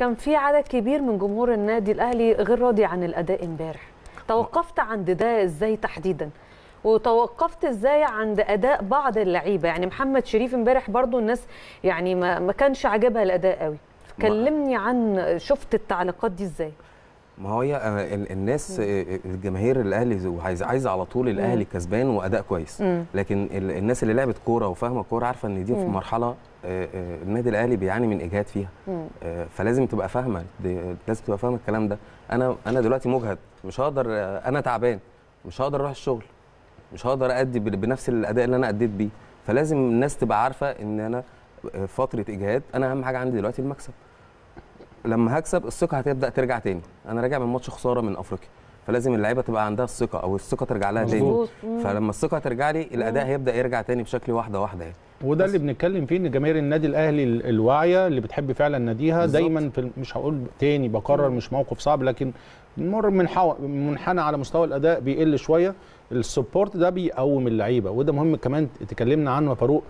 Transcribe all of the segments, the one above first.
كان في عدد كبير من جمهور النادي الاهلي غير راضي عن الاداء امبارح توقفت عند ده ازاي تحديدا وتوقفت ازاي عند اداء بعض اللعيبه يعني محمد شريف امبارح برضو الناس يعني ما, ما كانش عاجبها الاداء قوي كلمني عن شفت التعليقات دي ازاي ما هو آه، الناس آه، آه، الجماهير الاهلي عايزه على طول الاهلي كسبان واداء كويس لكن الناس اللي لعبت كوره وفاهمه كوره عارفه ان دي في مرحله النادي الاهلي بيعاني من اجهاد فيها فلازم تبقى فاهمه لازم تبقى فاهمه الكلام ده انا انا دلوقتي مجهد مش هقدر انا تعبان مش هقدر اروح الشغل مش هقدر ادي بنفس الاداء اللي انا اديت بيه فلازم الناس تبقى عارفه ان انا فتره اجهاد انا اهم حاجه عندي دلوقتي المكسب لما هكسب الثقه هتبدا ترجع تاني انا راجع من ماتش خساره من افريقيا فلازم اللعيبه تبقى عندها الثقه او الثقه ترجع لها تاني فلما الثقه ترجع لي الاداء هيبدا يرجع تاني بشكل واحده واحده يعني وده اللي بنتكلم فيه ان جماهير النادي الاهلي الواعيه اللي بتحب فعلا ناديها دايما في مش هقول تاني بكرر مش موقف صعب لكن مر من منحنى على مستوى الاداء بيقل شويه السبورت ده بيقوم اللعيبه وده مهم كمان اتكلمنا عنه يا فاروق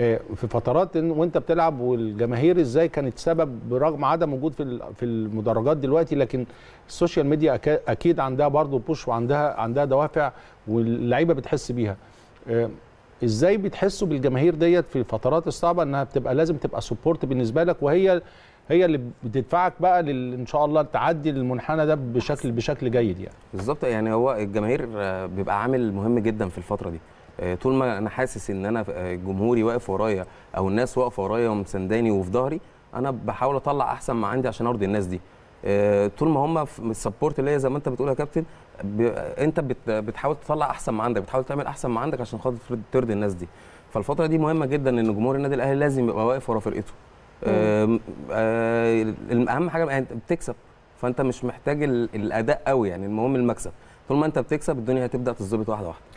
آه، في فترات وانت بتلعب والجماهير ازاي كانت سبب برغم عدم وجود في في المدرجات دلوقتي لكن السوشيال ميديا اكيد عندها برضه بوش وعندها عندها دوافع واللعيبه بتحس بيها آه، ازاي بتحسوا بالجماهير ديت في الفترات الصعبه انها بتبقى لازم تبقى سبورت بالنسبه لك وهي هي اللي بتدفعك بقى لل... ان شاء الله تعدي المنحنى ده بشكل بشكل جيد يعني بالظبط يعني هو الجماهير بيبقى عامل مهم جدا في الفتره دي آه، طول ما انا حاسس ان انا آه، جمهوري واقف ورايا او الناس واقفه ورايا ومسنداني وفي ظهري انا بحاول اطلع احسن ما عندي عشان ارضي الناس دي آه، طول ما هم في السبورت اللي هي زي ما انت بتقول يا كابتن انت بتحاول تطلع احسن ما عندك بتحاول تعمل احسن ما عندك عشان خاطر ترضي الناس دي فالفتره دي مهمه جدا ان جمهور النادي الاهلي لازم يبقى واقف ورا فرقته اهم حاجه يعني بتكسب فانت مش محتاج الاداء قوي يعني المهم المكسب طول ما انت بتكسب الدنيا هتبدا تظبط واحده واحده